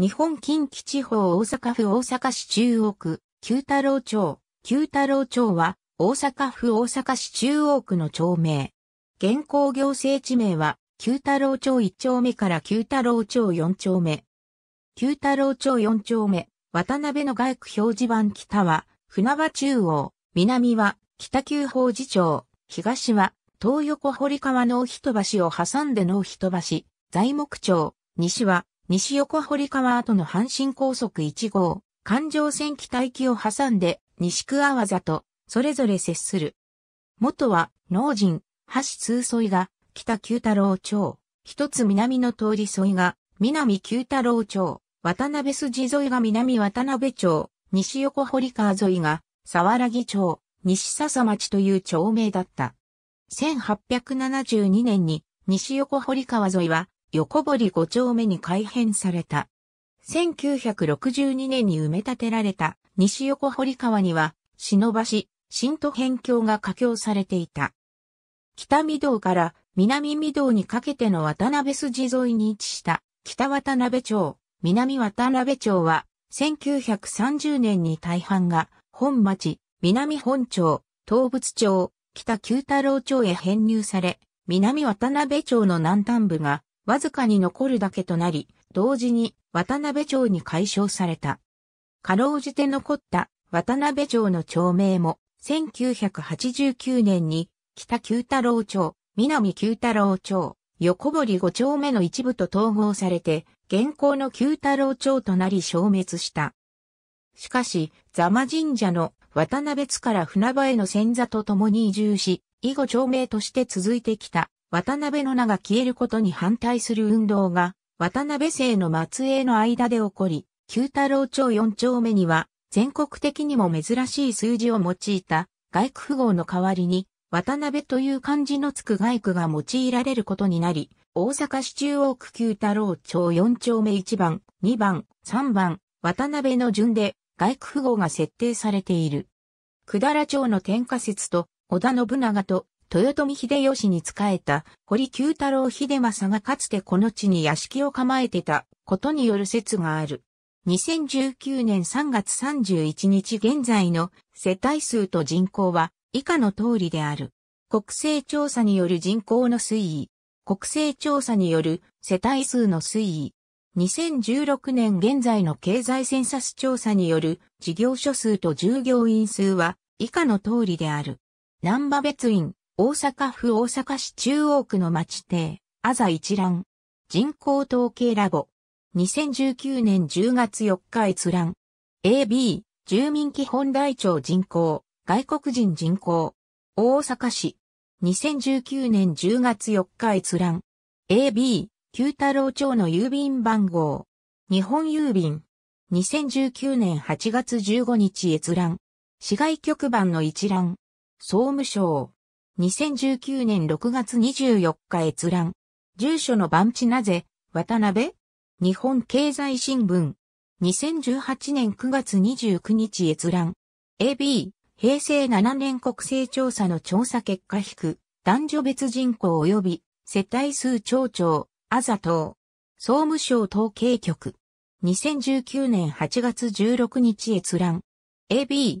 日本近畿地方大阪府大阪市中央区、九太郎町、九太郎町は、大阪府大阪市中央区の町名。現行行政地名は、九太郎町1丁目から九太郎町4丁目。九太郎町4丁目、渡辺の外区表示板北は、船場中央、南は、北九法寺町、東は、東横堀川の人橋を挟んでの人橋、材木町、西は、西横堀川跡の阪神高速1号、環状線期待機を挟んで西区阿波と、それぞれ接する。元は農人、橋通沿が北九太郎町、一つ南の通り沿いが南九太郎町、渡辺筋沿いが南渡辺町、西横堀川沿いが沢良木町、西笹町という町名だった。1872年に西横堀川沿いは横堀5丁目に改編された。1962年に埋め立てられた西横堀川には、忍ばし、新都辺境が架橋されていた。北御堂から南御堂にかけての渡辺筋沿いに位置した北渡辺町、南渡辺町は1930年に大半が本町、南本町、東仏町、北九太郎町へ編入され、南渡辺町の南端部がわずかに残るだけとなり、同時に渡辺町に解消された。かろうじて残った渡辺町の町名も、1989年に北九太郎町、南九太郎町、横堀5丁目の一部と統合されて、現行の九太郎町となり消滅した。しかし、座間神社の渡辺津から船場への先座と共に移住し、以後町名として続いてきた渡辺の名が消えることに反対する運動が、渡辺姓の末裔の間で起こり、九太郎町四丁目には、全国的にも珍しい数字を用いた、外区符号の代わりに、渡辺という漢字のつく外区が用いられることになり、大阪市中央区九太郎町四丁目1番、2番、3番、渡辺の順で、外区符号が設定されている。だら町の天下説と、織田信長と豊臣秀吉に仕えた堀九太郎秀政がかつてこの地に屋敷を構えてたことによる説がある。2019年3月31日現在の世帯数と人口は以下の通りである。国勢調査による人口の推移。国勢調査による世帯数の推移。2016年現在の経済センサス調査による事業所数と従業員数は以下の通りである。南波別院、大阪府大阪市中央区の町邸、あざ一覧。人口統計ラボ。2019年10月4日閲覧。AB、住民基本台帳人口、外国人人口。大阪市。2019年10月4日閲覧。AB、旧太郎町の郵便番号。日本郵便。2019年8月15日閲覧。市外局番の一覧。総務省。2019年6月24日閲覧。住所の番地なぜ、渡辺日本経済新聞。2018年9月29日閲覧。AB、平成7年国勢調査の調査結果引く、男女別人口及び世帯数町長、あざと総務省統計局。2019年8月16日閲覧。AB、